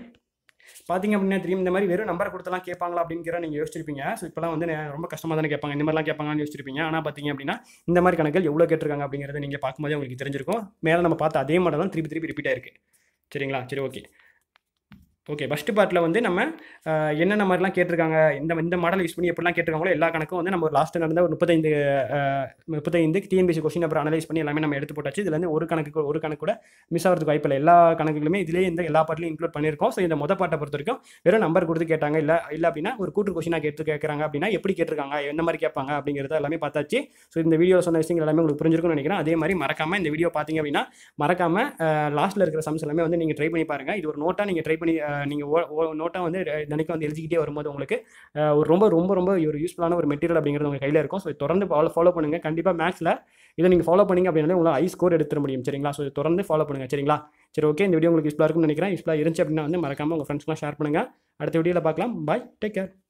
பார்த்திங்க அப்படின்னா தெரியும் இந்த மாதிரி வெறும் நம்பர் கொடுத்தலாம் கேட்பாங்களா அப்படிங்கிற நீங்கள் யோசிச்சிருப்பீங்க ஸோ இப்போலாம் வந்து ரொம்ப கஷ்டமாக தானே கேட்பாங்க இந்த மாதிரிலாம் கேட்பாங்கன்னு யோசிச்சிருப்பீங்க ஆனால் பார்த்திங்க அப்படின்னா இந்த மாதிரி கணக்கில் எவ்வளோ கேட்டிருக்காங்க அப்படிங்கிறத நீங்கள் பார்க்கும்போது உங்களுக்கு தெரிஞ்சிருக்கும் மேலே நம்ம பார்த்த அதே மாதிரி தான் திருப்பி திருப்பி ரிப்பீட் ஆயிருக்கு சரிங்களா சரி ஓகே ஓகே ஃபஸ்ட்டு பார்ட்டில் வந்து நம்ம என்னென்ன மாதிரிலாம் கேட்டிருக்காங்க இந்த இந்த மாடல் யூஸ் பண்ணி எப்படிலாம் கேட்டிருக்காங்களோ எல்லா கணக்கும் வந்து நம்ம ஒரு லாஸ்ட்டு நடந்த ஒரு முப்பத்தைந்து முப்பத்தைந்து டிஎன்பிசி கொஸ்டின் அப்புறம் அனலைஸ் பண்ணி எல்லாமே நம்ம எடுத்து போட்டாச்சு இதில் வந்து ஒரு கணக்கு ஒரு கணக்கு கூட மிஸ் ஆகிறதுக்கு வாய்ப்பு இல்லை எல்லா கணக்குகளுமே இதிலே இந்த எல்லா பாட்டிலையும் இன்க்ளூட் பண்ணியிருக்கோம் ஸோ இந்த மொதல் பாட்டை பொறுத்த வரைக்கும் வெறும் நம்பர் கொடுத்து கேட்டாங்க இல்லை இல்லை அப்படின்னா ஒரு கூட்டு கொஸ்டினாக கேட்டு கேட்குறாங்க அப்படின்னா எப்படி கேட்டிருக்காங்க என்ன மாதிரி கேட்பாங்க அப்படிங்கிறத எல்லாமே பார்த்தாச்சு ஸோ இந்த வீடியோ சொன்ன விஷயங்கள் எல்லாமே உங்களுக்கு புரிஞ்சிருக்கும்னு நினைக்கிறேன் அதே மாதிரி மறக்காமல் இந்த வீடியோ பார்த்தீங்க அப்படின்னா மறக்காமல் லாஸ்ட்டில் இருக்கிற சம்ஸ் எல்லாமே வந்து நீங்கள் ட்ரை பண்ணி பாருங்கள் இது ஒரு நோட்டாக நீங்கள் ட்ரை பண்ணி நீங்கள் நோட்டாக வந்து தினைக்கும் வந்து எழுதிக்கிட்டே வரும்போது உங்களுக்கு ஒரு ரொம்ப ரொம்ப ரொம்ப ஒரு யூஸ்ஃபுல்லான ஒரு மெட்டீரியல் அப்படிங்கிறது உங்கள் கையில் இருக்கும் ஸோ தொடர்ந்து ஃபாலோ ஃபாலோ பண்ணுங்கள் கண்டிப்பாக மேக்ஸில் இதை நீங்கள் ஃபாலோ பண்ணிங்க அப்படின்னாலே உங்களை ஐ ஸ்கோர் எடுத்துட முடியும் சரிங்களா ஸோ தொடர்ந்து ஃபாலோ பண்ணுங்கள் சரிங்களா சரி ஓகே இந்த வீடியோ உங்களுக்கு யூஸ்ஃபுல்லாக இருக்கும்னு நினைக்கிறேன் யூஸ்ஃபுல்லாக இருந்துச்சு அப்படின்னா வந்து மறக்காமல் உங்கள் ஃப்ரெண்ட்ஸ்லாம் ஷேர் பண்ணுங்கள் அடுத்த வீடியோவில் பார்க்கலாம் பாய் டேக் கேர்